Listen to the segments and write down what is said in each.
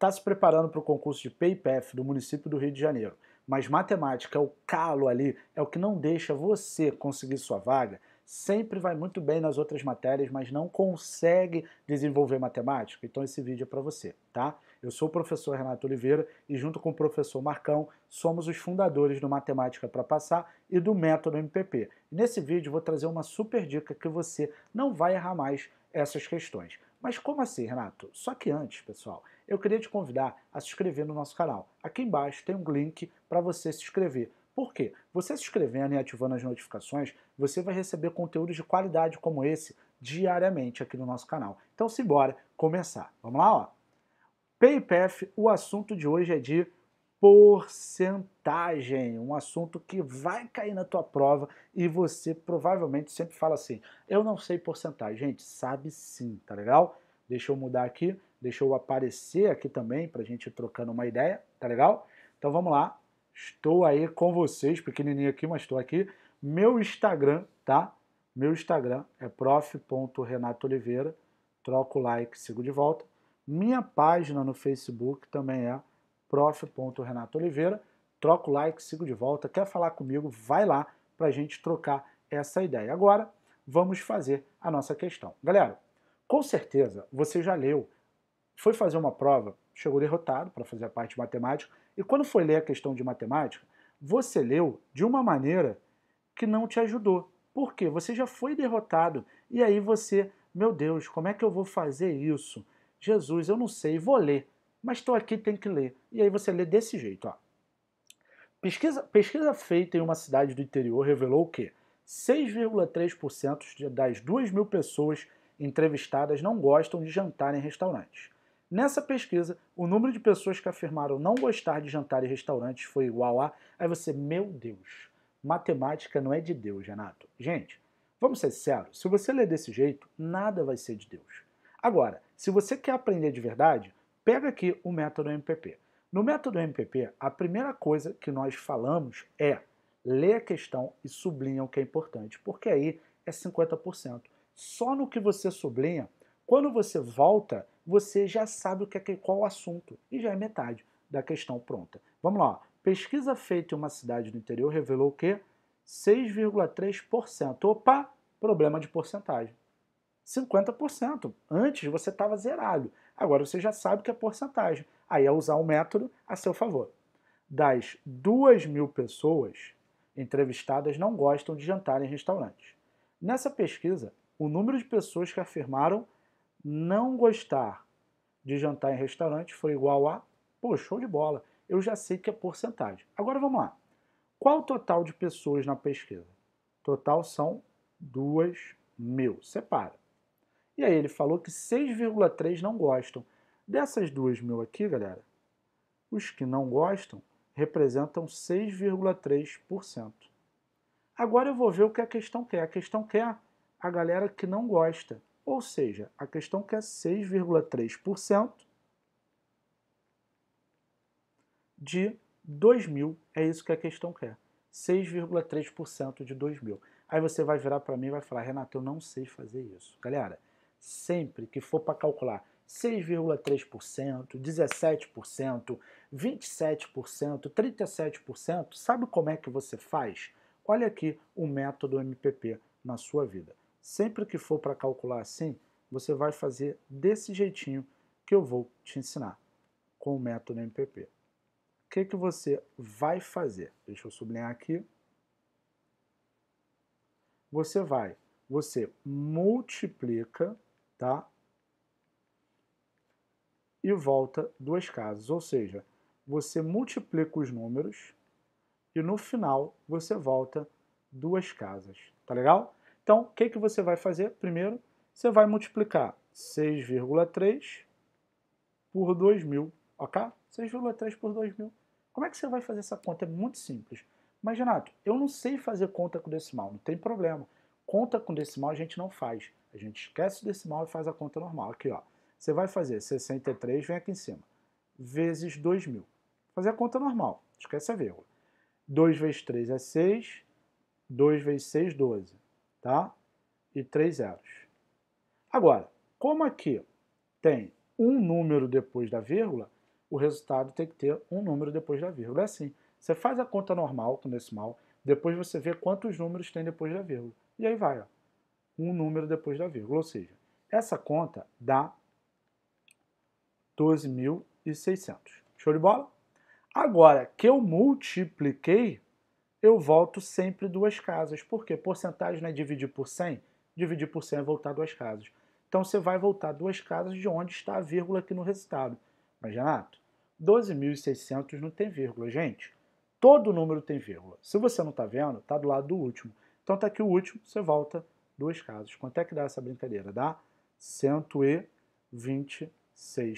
está se preparando para o concurso de PIPF do município do Rio de Janeiro, mas matemática é o calo ali, é o que não deixa você conseguir sua vaga, sempre vai muito bem nas outras matérias, mas não consegue desenvolver matemática, então esse vídeo é para você, tá? Eu sou o professor Renato Oliveira e junto com o professor Marcão somos os fundadores do Matemática para Passar e do Método MPP. Nesse vídeo vou trazer uma super dica que você não vai errar mais essas questões. Mas como assim, Renato? Só que antes, pessoal, eu queria te convidar a se inscrever no nosso canal. Aqui embaixo tem um link para você se inscrever. Por quê? Você se inscrevendo e ativando as notificações, você vai receber conteúdos de qualidade como esse diariamente aqui no nosso canal. Então simbora começar. Vamos lá? Ó. PayPF, o assunto de hoje é de porcentagem, um assunto que vai cair na tua prova e você provavelmente sempre fala assim, eu não sei porcentagem. Gente, sabe sim, tá legal? Deixa eu mudar aqui Deixou aparecer aqui também para a gente ir trocando uma ideia, tá legal? Então vamos lá. Estou aí com vocês, pequenininho aqui, mas estou aqui. Meu Instagram, tá? Meu Instagram é prof.renatooliveira. Troca o like, sigo de volta. Minha página no Facebook também é prof.renatooliveira. Troca o like, sigo de volta. Quer falar comigo? Vai lá para a gente trocar essa ideia. Agora, vamos fazer a nossa questão. Galera, com certeza você já leu foi fazer uma prova, chegou derrotado para fazer a parte de matemática, e quando foi ler a questão de matemática, você leu de uma maneira que não te ajudou. Por quê? Você já foi derrotado. E aí você, meu Deus, como é que eu vou fazer isso? Jesus, eu não sei, vou ler. Mas estou aqui, tem que ler. E aí você lê desse jeito, ó. Pesquisa, pesquisa feita em uma cidade do interior revelou que 6,3% das 2 mil pessoas entrevistadas não gostam de jantar em restaurantes. Nessa pesquisa, o número de pessoas que afirmaram não gostar de jantar em restaurantes foi igual a. Aí você, meu Deus, matemática não é de Deus, Renato. Gente, vamos ser sinceros: se você ler desse jeito, nada vai ser de Deus. Agora, se você quer aprender de verdade, pega aqui o método MPP. No método MPP, a primeira coisa que nós falamos é ler a questão e sublinha o que é importante, porque aí é 50%. Só no que você sublinha, quando você volta, você já sabe o que é, qual o assunto e já é metade da questão pronta. Vamos lá. Pesquisa feita em uma cidade do interior revelou que 6,3%. Opa, problema de porcentagem. 50%. Antes você estava zerado. Agora você já sabe o que é porcentagem. Aí é usar o método a seu favor. Das 2 mil pessoas entrevistadas não gostam de jantar em restaurantes. Nessa pesquisa, o número de pessoas que afirmaram não gostar de jantar em restaurante foi igual a, pô, show de bola, eu já sei que é porcentagem. Agora vamos lá. Qual o total de pessoas na pesquisa? Total são 2 mil. Separa. E aí ele falou que 6,3 não gostam. Dessas 2 mil aqui, galera, os que não gostam representam 6,3%. Agora eu vou ver o que a questão quer. A questão quer a galera que não gosta. Ou seja, a questão quer é 6,3% de 2.000. É isso que a questão quer. 6,3% de 2.000. Aí você vai virar para mim e vai falar, Renato, eu não sei fazer isso. Galera, sempre que for para calcular 6,3%, 17%, 27%, 37%, sabe como é que você faz? Olha aqui o método MPP na sua vida. Sempre que for para calcular assim, você vai fazer desse jeitinho que eu vou te ensinar, com o método MPP. O que, que você vai fazer? Deixa eu sublinhar aqui. Você vai, você multiplica, tá? E volta duas casas, ou seja, você multiplica os números e no final você volta duas casas, tá legal? Então, o que, que você vai fazer? Primeiro, você vai multiplicar 6,3 por 2.000, ok? 6,3 por 2.000. Como é que você vai fazer essa conta? É muito simples. Mas, Renato, eu não sei fazer conta com decimal, não tem problema. Conta com decimal a gente não faz. A gente esquece o decimal e faz a conta normal. Aqui, ó. Você vai fazer 63, vem aqui em cima, vezes 2.000. Fazer a conta normal, esquece a vírgula. 2 vezes 3 é 6, 2 vezes 6, 12 tá? E três zeros. Agora, como aqui tem um número depois da vírgula, o resultado tem que ter um número depois da vírgula. É assim, você faz a conta normal com decimal, depois você vê quantos números tem depois da vírgula. E aí vai, ó, um número depois da vírgula. Ou seja, essa conta dá 12.600. Show de bola? Agora que eu multipliquei, eu volto sempre duas casas. Por quê? Porcentagem não é dividir por 100? Dividir por 100 é voltar duas casas. Então você vai voltar duas casas de onde está a vírgula aqui no resultado. Mas, Renato, 12.600 não tem vírgula, gente. Todo número tem vírgula. Se você não está vendo, está do lado do último. Então está aqui o último, você volta duas casas. Quanto é que dá essa brincadeira? Dá 126.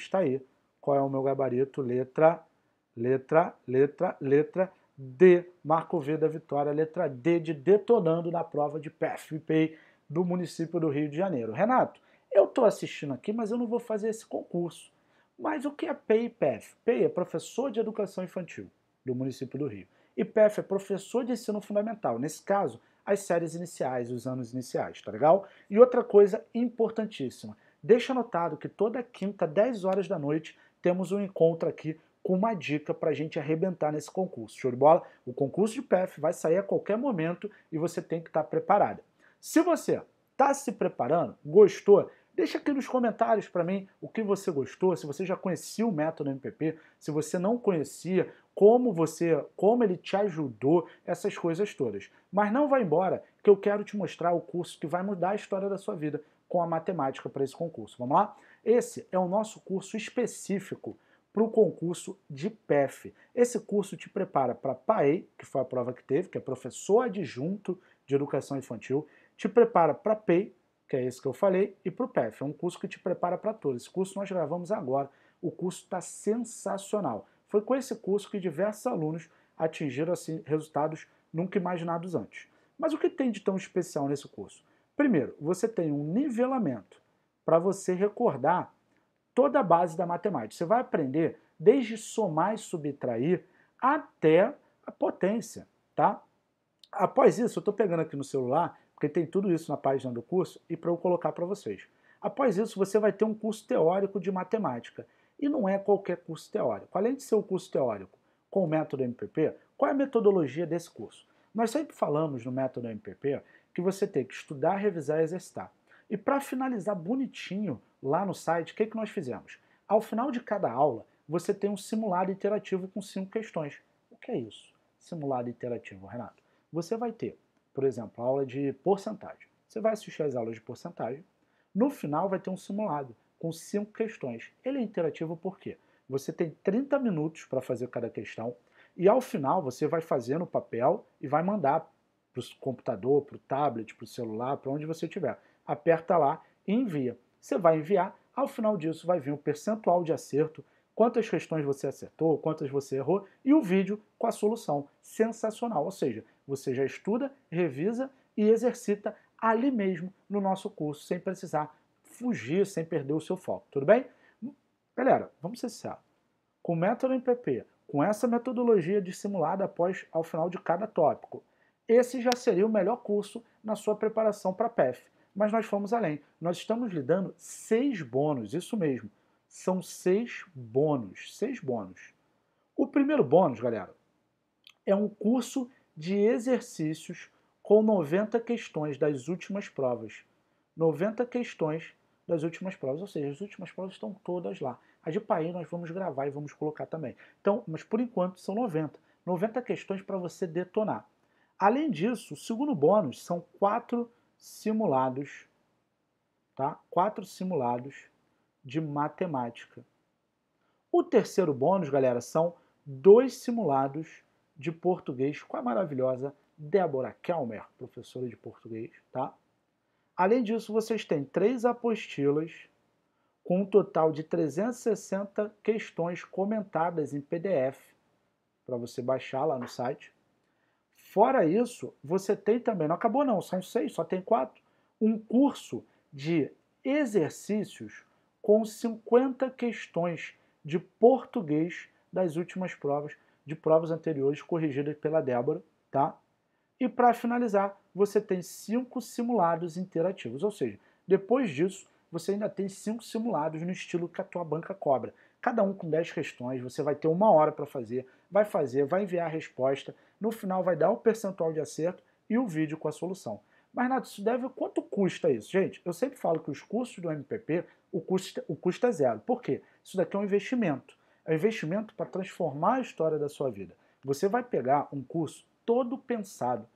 Está aí. Qual é o meu gabarito? Letra, letra, letra, letra D, Marco V da Vitória, letra D de detonando na prova de PFP do município do Rio de Janeiro. Renato, eu estou assistindo aqui, mas eu não vou fazer esse concurso. Mas o que é PEI e PEF? PEI é professor de educação infantil do município do Rio. E PEF é professor de ensino fundamental, nesse caso, as séries iniciais, os anos iniciais, tá legal? E outra coisa importantíssima, deixa anotado que toda quinta, 10 horas da noite, temos um encontro aqui com uma dica para a gente arrebentar nesse concurso. Show de bola? O concurso de PF vai sair a qualquer momento e você tem que estar tá Se você está se preparando, gostou, Deixa aqui nos comentários para mim o que você gostou, se você já conhecia o método MPP, se você não conhecia, como você, como ele te ajudou, essas coisas todas. Mas não vá embora, que eu quero te mostrar o curso que vai mudar a história da sua vida com a matemática para esse concurso. Vamos lá? Esse é o nosso curso específico para o concurso de PEF. Esse curso te prepara para PAEI, que foi a prova que teve, que é professor adjunto de educação infantil, te prepara para PEI, que é esse que eu falei, e para o PEF. É um curso que te prepara para todos. Esse curso nós gravamos agora. O curso está sensacional. Foi com esse curso que diversos alunos atingiram assim, resultados nunca imaginados antes. Mas o que tem de tão especial nesse curso? Primeiro, você tem um nivelamento para você recordar toda a base da matemática. Você vai aprender desde somar e subtrair até a potência, tá? Após isso, eu estou pegando aqui no celular, porque tem tudo isso na página do curso, e para eu colocar para vocês. Após isso, você vai ter um curso teórico de matemática. E não é qualquer curso teórico. Além de ser o um curso teórico com o método MPP, qual é a metodologia desse curso? Nós sempre falamos no método MPP que você tem que estudar, revisar e exercitar. E para finalizar bonitinho lá no site, o que, que nós fizemos? Ao final de cada aula, você tem um simulado interativo com cinco questões. O que é isso? Simulado interativo, Renato. Você vai ter, por exemplo, a aula de porcentagem. Você vai assistir às aulas de porcentagem. No final, vai ter um simulado com cinco questões. Ele é interativo por quê? Você tem 30 minutos para fazer cada questão e ao final você vai fazer no papel e vai mandar para o computador, para o tablet, para o celular, para onde você tiver. Aperta lá e envia você vai enviar, ao final disso vai vir um percentual de acerto, quantas questões você acertou, quantas você errou, e o vídeo com a solução. Sensacional! Ou seja, você já estuda, revisa e exercita ali mesmo no nosso curso, sem precisar fugir, sem perder o seu foco, tudo bem? Galera, vamos ser sinceros. Com o método MPP, com essa metodologia dissimulada após ao final de cada tópico, esse já seria o melhor curso na sua preparação para PEF. Mas nós fomos além. Nós estamos lhe dando seis bônus, isso mesmo. São seis bônus, seis bônus. O primeiro bônus, galera, é um curso de exercícios com 90 questões das últimas provas. 90 questões das últimas provas, ou seja, as últimas provas estão todas lá. A de Paí nós vamos gravar e vamos colocar também. Então, mas por enquanto são 90. 90 questões para você detonar. Além disso, o segundo bônus são quatro simulados, tá? Quatro simulados de matemática. O terceiro bônus, galera, são dois simulados de português com a maravilhosa Débora Kelmer, professora de português, tá? Além disso, vocês têm três apostilas com um total de 360 questões comentadas em PDF para você baixar lá no site. Fora isso, você tem também, não acabou não, são seis, só tem quatro, um curso de exercícios com 50 questões de português das últimas provas, de provas anteriores corrigidas pela Débora, tá? E para finalizar, você tem cinco simulados interativos, ou seja, depois disso, você ainda tem cinco simulados no estilo que a tua banca cobra, cada um com 10 questões, você vai ter uma hora para fazer, vai fazer, vai enviar a resposta, no final vai dar o percentual de acerto e o vídeo com a solução. Mas nada, isso deve. Quanto custa isso? Gente, eu sempre falo que os cursos do MPP, o custo, o custo é zero. Por quê? Isso daqui é um investimento. É um investimento para transformar a história da sua vida. Você vai pegar um curso todo pensado,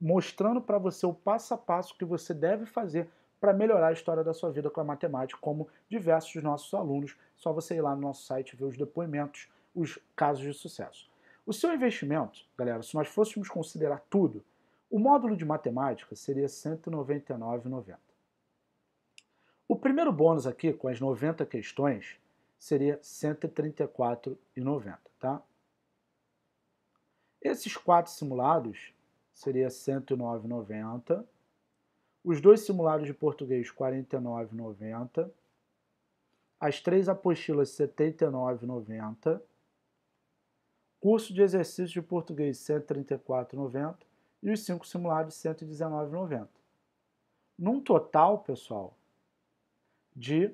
mostrando para você o passo a passo que você deve fazer para melhorar a história da sua vida com a matemática, como diversos dos nossos alunos. Só você ir lá no nosso site ver os depoimentos os casos de sucesso. O seu investimento, galera, se nós fôssemos considerar tudo, o módulo de matemática seria R$ 199,90. O primeiro bônus aqui, com as 90 questões, seria R$ 134,90, tá? Esses quatro simulados seria R$ 109,90. Os dois simulados de português, R$ 49,90. As três apostilas, R$ 79,90 curso de exercício de português 134,90 e os cinco simulados 119,90. Num total, pessoal, de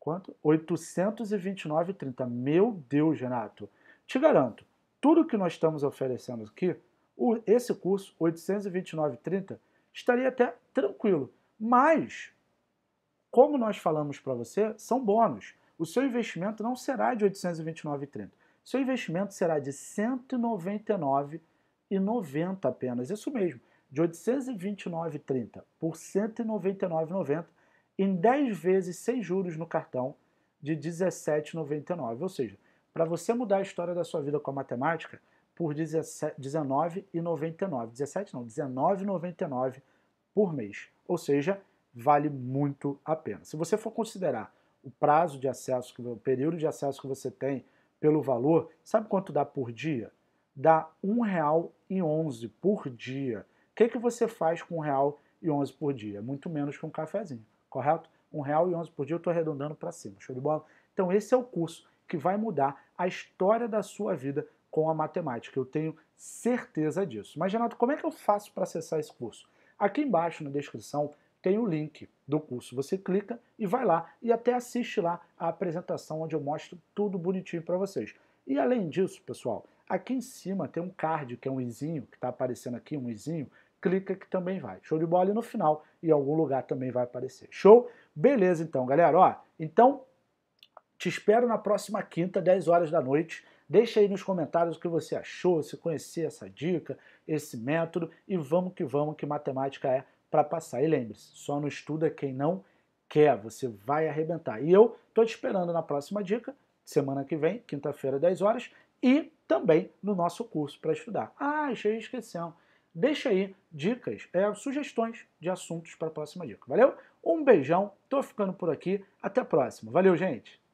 quanto? 829,30. Meu Deus, Renato. Te garanto, tudo que nós estamos oferecendo aqui, esse curso 829,30 estaria até tranquilo, mas como nós falamos para você, são bônus. O seu investimento não será de 829,30. Seu investimento será de R$ 199,90 apenas. Isso mesmo, de R$ 829,30 por R$ 199,90 em 10 vezes sem juros no cartão de R$ 17,99. Ou seja, para você mudar a história da sua vida com a matemática, por R$ 19,99. não, R$ 19,99 por mês. Ou seja, vale muito a pena. Se você for considerar o prazo de acesso, o período de acesso que você tem pelo valor, sabe quanto dá por dia? Dá R$ 1,11 por dia. O que, que você faz com R$ 1,11 por dia? Muito menos que um cafezinho, correto? R$ 1,11 por dia, eu estou arredondando para cima, show de bola? Então esse é o curso que vai mudar a história da sua vida com a matemática. Eu tenho certeza disso. Mas, Renato, como é que eu faço para acessar esse curso? Aqui embaixo na descrição tem o link do curso. Você clica e vai lá e até assiste lá a apresentação onde eu mostro tudo bonitinho para vocês. E além disso, pessoal, aqui em cima tem um card que é um izinho, que está aparecendo aqui, um izinho, clica que também vai. Show de bola e no final, em algum lugar também vai aparecer. Show? Beleza então, galera. Ó, então, te espero na próxima quinta, 10 horas da noite. Deixa aí nos comentários o que você achou, se conhecia essa dica, esse método e vamos que vamos que matemática é para passar. E lembre-se, só não estuda quem não quer, você vai arrebentar. E eu estou te esperando na próxima dica, semana que vem, quinta-feira, 10 horas, e também no nosso curso para estudar. Ah, achei esquecendo. Deixa aí dicas, é, sugestões de assuntos para a próxima dica. Valeu? Um beijão, tô ficando por aqui. Até a próxima. Valeu, gente!